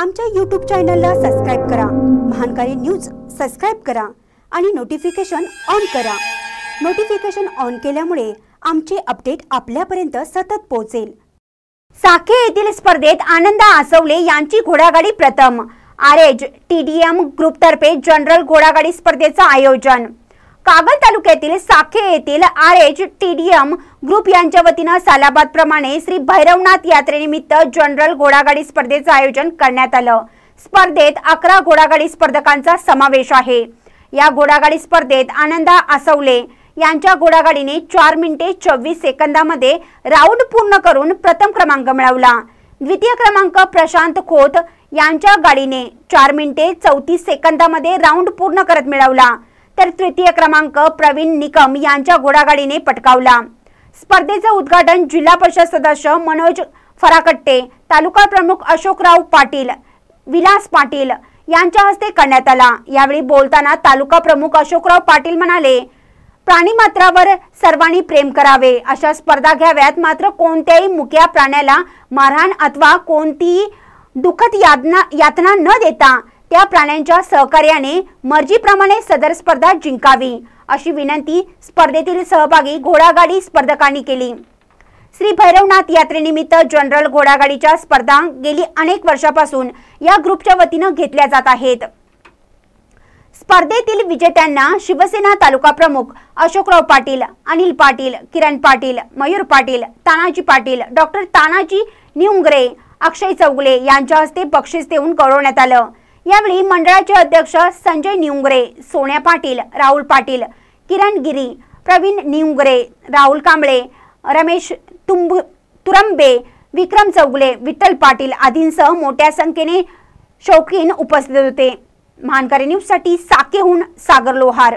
आमच्या यूट्यूब चॅनलला सबस्क्राईब करा महानकारी न्यूज सबस्क्राईब करा आणि नोटिफिकेशन ऑन करा नोटिफिकेशन ऑन केल्यामुळे आमचे अपडेट आपल्यापर्यंत सतत पोहोचेल साखे येथील स्पर्धेत आनंद आसवले यांची घोडागाडी प्रथम आरेज टी डी एम ग्रुपतर्फे जनरल घोडागाडी स्पर्धेचं आयोजन कागल तालुक्यातील साखे येथील आरेज टी डी ग्रुप यांच्या वतीनं सालाबाद प्रमाणे श्री भैरवनाथ यात्रेनिमित्त जनरल घोडागाडी स्पर्धेचं आयोजन करण्यात आलं स्पर्धेत अकरा घोडागाडी स्पर्धकांचा समावेश आहे या घोडागाडी स्पर्धेत आनंदा आसवले यांच्या घोडागाडीने चार मिनिटे चोवीस सेकंदामध्ये राऊंड पूर्ण करून प्रथम क्रमांक मिळवला द्वितीय क्रमांक प्रशांत खोत यांच्या गाडीने चार मिनिटे चौतीस सेकंदामध्ये राऊंड पूर्ण करत मिळवला तर तृतीय क्रमांक प्रवीण निकम यांच्या घोडागाडीने पटकावला स्पर्धेचं उद्घाटन जिल्हा परिषद सदस्य मनोज फराकट्टे तालुका प्रमुख अशोकराव पाटील विलास पाटील यांच्या हस्ते करण्यात आला यावेळी बोलताना तालुका प्रमुख अशोकराव पाटील म्हणाले प्राणी मात्रावर सर्वांनी प्रेम करावे अशा स्पर्धा घ्याव्यात मात्र कोणत्याही मुक्या प्राण्याला मारहाण अथवा कोणतीही दुःखद यातना यातना न देता त्या प्राण्यांच्या सहकार्याने मर्जीप्रमाणे सदर स्पर्धा जिंकावी अशी विनंती स्पर्धेतील सहभागी घोडागाडी स्पर्धकांनी केली श्री भैरवनाथ यात्रेनिमित्त जनरल घोडागाडीच्या स्पर्धा गेली अनेक वर्षापासून या ग्रुपच्या वतीनं घेतल्या जात आहेत स्पर्धेतील विजेत्यांना शिवसेना तालुका प्रमुख अशोकराव पाटील अनिल पाटील किरण पाटील मयूर पाटील तानाजी पाटील डॉक्टर तानाजी निउंगरे अक्षय चौगले यांच्या हस्ते बक्षीस देऊन गौरवण्यात आलं यावेळी मंडळाचे अध्यक्ष संजय निवंगरे सोन्या पाटील राहुल पाटील किरण गिरी प्रवीण निवंगरे राहुल कांबळे रमेश तुंब तुरंबे विक्रम चौगुले विठ्ठल पाटील आदींसह मोठ्या संख्येने शौकीन उपस्थित होते महानकारी न्यूजसाठी साकेहून सागर लोहार